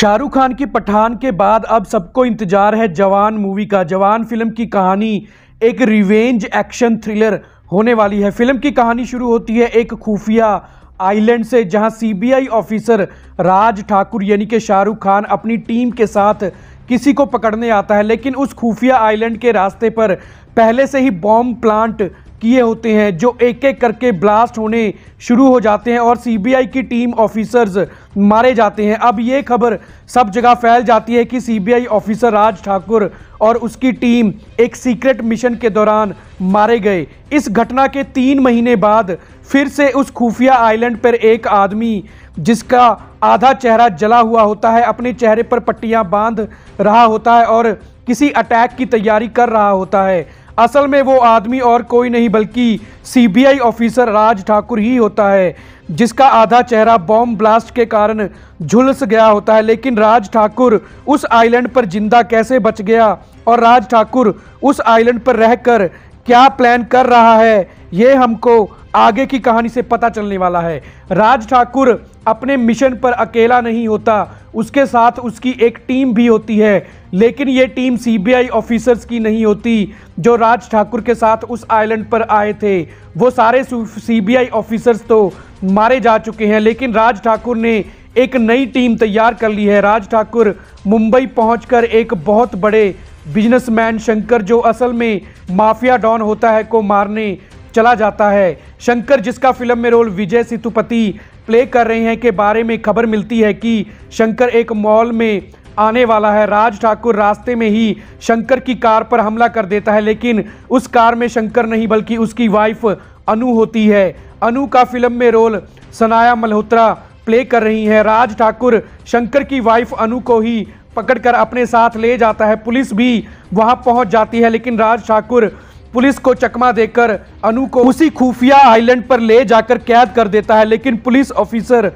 शाहरुख खान की पठान के बाद अब सबको इंतजार है जवान मूवी का जवान फिल्म की कहानी एक रिवेंज एक्शन थ्रिलर होने वाली है फिल्म की कहानी शुरू होती है एक खुफिया आइलैंड से जहां सीबीआई ऑफिसर राज ठाकुर यानी कि शाहरुख खान अपनी टीम के साथ किसी को पकड़ने आता है लेकिन उस खुफिया आइलैंड के रास्ते पर पहले से ही बॉम्ब प्लांट किए होते हैं जो एक एक करके ब्लास्ट होने शुरू हो जाते हैं और सीबीआई की टीम ऑफिसर्स मारे जाते हैं अब ये खबर सब जगह फैल जाती है कि सीबीआई ऑफिसर राज ठाकुर और उसकी टीम एक सीक्रेट मिशन के दौरान मारे गए इस घटना के तीन महीने बाद फिर से उस खुफिया आइलैंड पर एक आदमी जिसका आधा चेहरा जला हुआ होता है अपने चेहरे पर पट्टियाँ बांध रहा होता है और किसी अटैक की तैयारी कर रहा होता है असल में वो आदमी और कोई नहीं बल्कि सीबीआई ऑफिसर राज ठाकुर ही होता है जिसका आधा चेहरा बॉम्ब ब्लास्ट के कारण झुलस गया होता है लेकिन राज ठाकुर उस आइलैंड पर जिंदा कैसे बच गया और राज ठाकुर उस आइलैंड पर रहकर क्या प्लान कर रहा है ये हमको आगे की कहानी से पता चलने वाला है राज ठाकुर अपने मिशन पर अकेला नहीं होता उसके साथ उसकी एक टीम भी होती है लेकिन ये टीम सीबीआई ऑफिसर्स की नहीं होती जो राज ठाकुर के साथ उस आइलैंड पर आए थे वो सारे सीबीआई ऑफिसर्स तो मारे जा चुके हैं लेकिन राज ठाकुर ने एक नई टीम तैयार कर ली है राज ठाकुर मुंबई पहुँच एक बहुत बड़े बिजनेसमैन शंकर जो असल में माफिया डॉन होता है को मारने चला जाता है शंकर जिसका फिल्म में रोल विजय सेतुपति प्ले कर रहे हैं के बारे में खबर मिलती है कि शंकर एक मॉल में आने वाला है राज ठाकुर रास्ते में ही शंकर की कार पर हमला कर देता है लेकिन उस कार में शंकर नहीं बल्कि उसकी वाइफ अनु होती है अनु का फिल्म में रोल सनाया मल्होत्रा प्ले कर रही हैं राज ठाकुर शंकर की वाइफ अनु को ही पकड़कर अपने साथ ले जाता है पुलिस भी वहां पहुंच जाती है लेकिन राज ठाकुर पुलिस को चकमा देकर अनु को उसी खुफिया आइलैंड पर ले जाकर कैद कर देता है लेकिन पुलिस ऑफिसर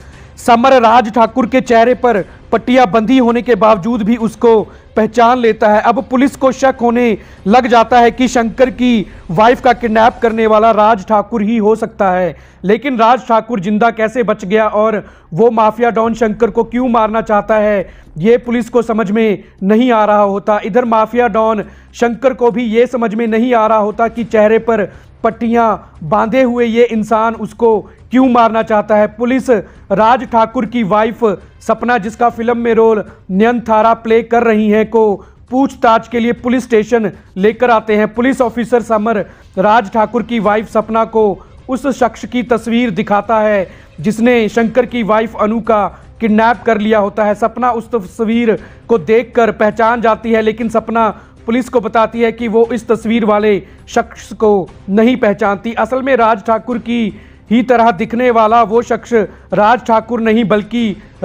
समर राज ठाकुर के चेहरे पर पट्टिया बंधी होने के बावजूद भी उसको पहचान लेता है अब पुलिस को शक होने लग जाता है कि शंकर की वाइफ का किडनैप करने वाला राज ठाकुर ही हो सकता है लेकिन राज ठाकुर जिंदा कैसे बच गया और वो माफिया डॉन शंकर को क्यों मारना चाहता है ये पुलिस को समझ में नहीं आ रहा होता इधर माफिया डॉन शंकर को भी ये समझ में नहीं आ रहा होता कि चेहरे पर पट्टियां बांधे हुए ये इंसान उसको क्यों मारना चाहता है पुलिस राज ठाकुर की वाइफ सपना जिसका फिल्म में रोल नयनथारा प्ले कर रही हैं को पूछताछ के लिए पुलिस स्टेशन लेकर आते हैं पुलिस ऑफिसर समर राज ठाकुर की वाइफ सपना को उस शख्स की तस्वीर दिखाता है जिसने शंकर की वाइफ अनु का किडनैप कर लिया होता है सपना उस तस्वीर को देखकर पहचान जाती है लेकिन सपना पुलिस को बताती है कि वो इस तस्वीर वाले शख्स को नहीं पहचानती असल में राज ठाकुर की ही तरह दिखने वाला वो शख्स राज ठाकुर नहीं बल्कि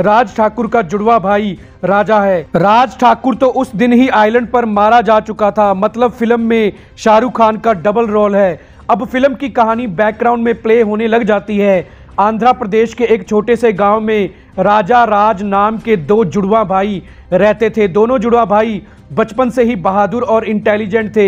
राज ठाकुर का जुड़वा भाई राजा है राज ठाकुर तो उस दिन ही आइलैंड पर मारा जा चुका था मतलब फिल्म में शाहरुख खान का डबल रोल है अब फिल्म की कहानी बैकग्राउंड में प्ले होने लग जाती है आंध्र प्रदेश के एक छोटे से गांव में राजा राज नाम के दो जुड़वा भाई रहते थे दोनों जुड़वा भाई बचपन से ही बहादुर और इंटेलिजेंट थे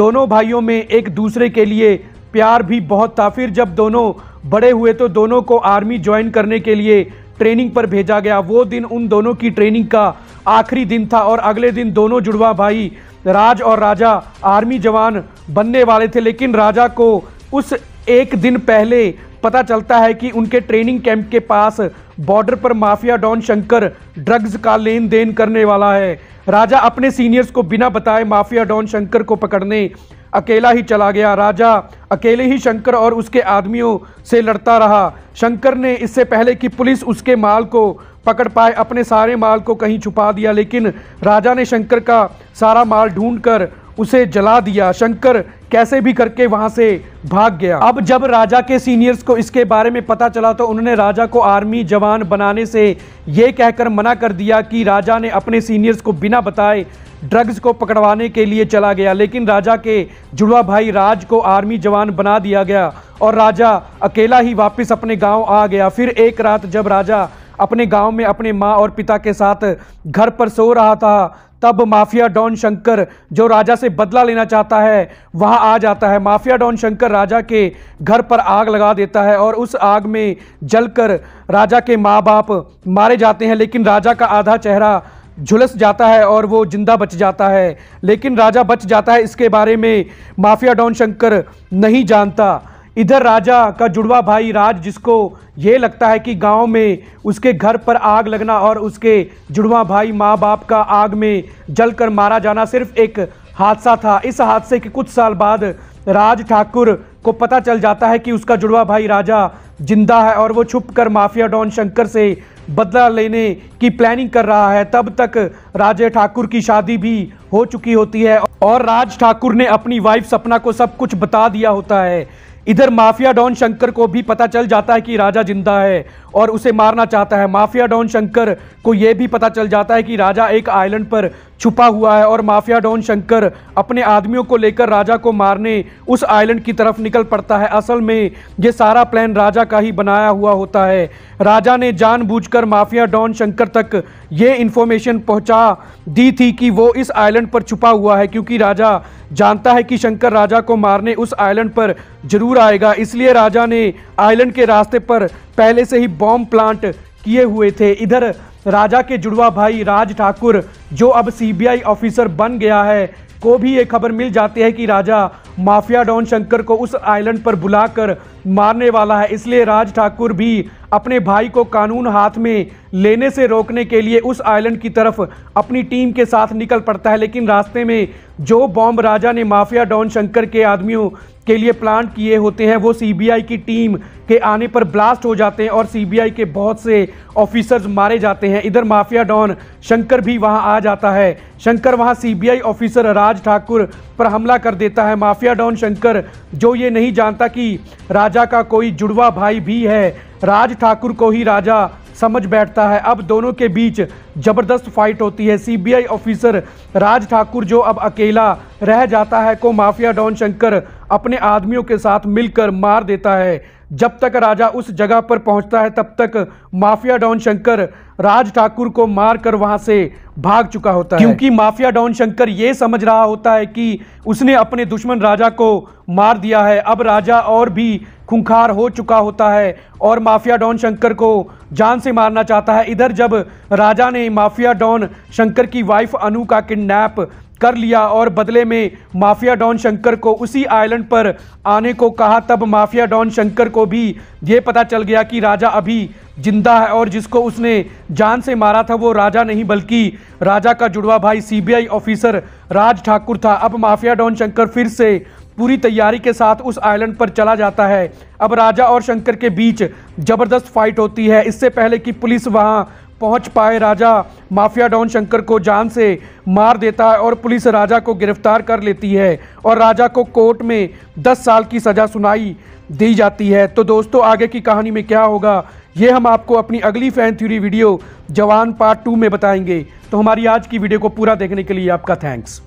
दोनों भाइयों में एक दूसरे के लिए प्यार भी बहुत था फिर जब दोनों बड़े हुए तो दोनों को आर्मी ज्वाइन करने के लिए ट्रेनिंग पर भेजा गया वो दिन उन दोनों की ट्रेनिंग का आखिरी दिन था और अगले दिन दोनों जुड़वा भाई राज और राजा आर्मी जवान बनने वाले थे लेकिन राजा को उस एक दिन पहले पता चलता है कि उनके ट्रेनिंग कैंप के पास बॉर्डर पर माफिया डॉन शंकर ड्रग्स का लेन देन करने वाला है राजा अपने सीनियर्स को बिना बताए माफिया डॉन शंकर को पकड़ने अकेला ही चला गया राजा अकेले ही शंकर और उसके आदमियों से लड़ता रहा शंकर ने इससे पहले कि पुलिस उसके माल को पकड़ पाए अपने सारे माल को कहीं छुपा दिया लेकिन राजा ने शंकर का सारा माल ढूंढ कर उसे जला दिया शंकर कैसे भी करके वहां से भाग गया अब जब राजा के सीनियर्स को इसके बारे में पता चला तो उन्होंने राजा को आर्मी जवान बनाने से ये कहकर मना कर दिया कि राजा ने अपने सीनियर्स को बिना बताए ड्रग्स को पकड़वाने के लिए चला गया लेकिन राजा के जुड़वा भाई राज को आर्मी जवान बना दिया गया और राजा अकेला ही वापस अपने गांव आ गया फिर एक रात जब राजा अपने गांव में अपने माँ और पिता के साथ घर पर सो रहा था तब माफिया डॉन शंकर जो राजा से बदला लेना चाहता है वहां आ जाता है माफिया डॉन शंकर राजा के घर पर आग लगा देता है और उस आग में जलकर राजा के माँ बाप मारे जाते हैं लेकिन राजा का आधा चेहरा झुलस जाता है और वो जिंदा बच जाता है लेकिन राजा बच जाता है इसके बारे में माफिया डॉन शंकर नहीं जानता इधर राजा का जुड़वा भाई राज जिसको ये लगता है कि गांव में उसके घर पर आग लगना और उसके जुड़वा भाई माँ बाप का आग में जलकर मारा जाना सिर्फ एक हादसा था इस हादसे के कुछ साल बाद राज ठाकुर को पता चल जाता है कि उसका जुड़वा भाई राजा जिंदा है और वो छुप कर माफिया डॉन शंकर से बदला लेने की प्लानिंग कर रहा है तब तक राजे ठाकुर की शादी भी हो चुकी होती है और राज ठाकुर ने अपनी वाइफ सपना को सब कुछ बता दिया होता है इधर माफिया डॉन शंकर को भी पता चल जाता है कि राजा जिंदा है और उसे मारना चाहता है माफिया डॉन शंकर को यह भी पता चल जाता है कि राजा एक आइलैंड पर छुपा हुआ है और माफिया डॉन शंकर अपने आदमियों को लेकर राजा को मारने उस आइलैंड की तरफ निकल पड़ता है असल में ये सारा प्लान राजा का ही बनाया हुआ होता है राजा ने जानबूझकर माफिया डॉन शंकर तक ये इन्फॉर्मेशन पहुंचा दी थी कि वो इस आइलैंड पर छुपा हुआ है क्योंकि राजा जानता है कि शंकर राजा को मारने उस आइलैंड पर जरूर आएगा इसलिए राजा ने आइलैंड के रास्ते पर पहले से ही बॉम्ब प्लांट किए हुए थे इधर राजा के जुड़वा भाई राज ठाकुर जो अब सीबीआई ऑफिसर बन गया है को भी ये खबर मिल जाती है कि राजा माफिया डॉन शंकर को उस आइलैंड पर बुलाकर मारने वाला है इसलिए राज ठाकुर भी अपने भाई को कानून हाथ में लेने से रोकने के लिए उस आइलैंड की तरफ अपनी टीम के साथ निकल पड़ता है लेकिन रास्ते में जो बॉम्ब राजा ने माफिया डॉन शंकर के आदमियों के लिए प्लांट किए होते हैं वो सीबीआई की टीम के आने पर ब्लास्ट हो जाते हैं और सीबीआई के बहुत से ऑफिसर्स मारे जाते हैं इधर माफिया डॉन शंकर भी वहां आ जाता है शंकर वहां सीबीआई ऑफिसर राज ठाकुर पर हमला कर देता है माफिया डॉन शंकर जो ये नहीं जानता कि राजा का कोई जुड़वा भाई भी है राज ठाकुर को ही राजा समझ बैठता है अब दोनों के बीच जबरदस्त फाइट होती है सीबीआई ऑफिसर राज ठाकुर जो अब अकेला रह जाता है को माफिया डॉन शंकर अपने आदमियों के साथ मिलकर मार देता है जब तक राजा उस जगह पर पहुंचता है तब तक माफिया डॉन शंकर राज ठाकुर को कर वहां से भाग चुका होता है क्योंकि माफिया डॉन शंकर यह समझ रहा होता है कि उसने अपने दुश्मन राजा को मार दिया है अब राजा और भी खुंखार हो चुका होता है और माफिया डॉन शंकर को जान से मारना चाहता है इधर जब राजा ने माफिया डॉन शंकर की वाइफ अनु का किडनैप कर लिया और बदले में माफिया डॉन शंकर को उसी आइलैंड पर आने को कहा तब माफिया डॉन शंकर को भी ये पता चल गया कि राजा अभी जिंदा है और जिसको उसने जान से मारा था वो राजा नहीं बल्कि राजा का जुड़वा भाई सीबीआई ऑफिसर राज ठाकुर था अब माफिया डॉन शंकर फिर से पूरी तैयारी के साथ उस आइलैंड पर चला जाता है अब राजा और शंकर के बीच ज़बरदस्त फाइट होती है इससे पहले कि पुलिस वहाँ पहुंच पाए राजा माफिया डॉन शंकर को जान से मार देता है और पुलिस राजा को गिरफ्तार कर लेती है और राजा को कोर्ट में 10 साल की सज़ा सुनाई दी जाती है तो दोस्तों आगे की कहानी में क्या होगा ये हम आपको अपनी अगली fan theory video Jawan part two में बताएंगे तो हमारी आज की वीडियो को पूरा देखने के लिए आपका थैंक्स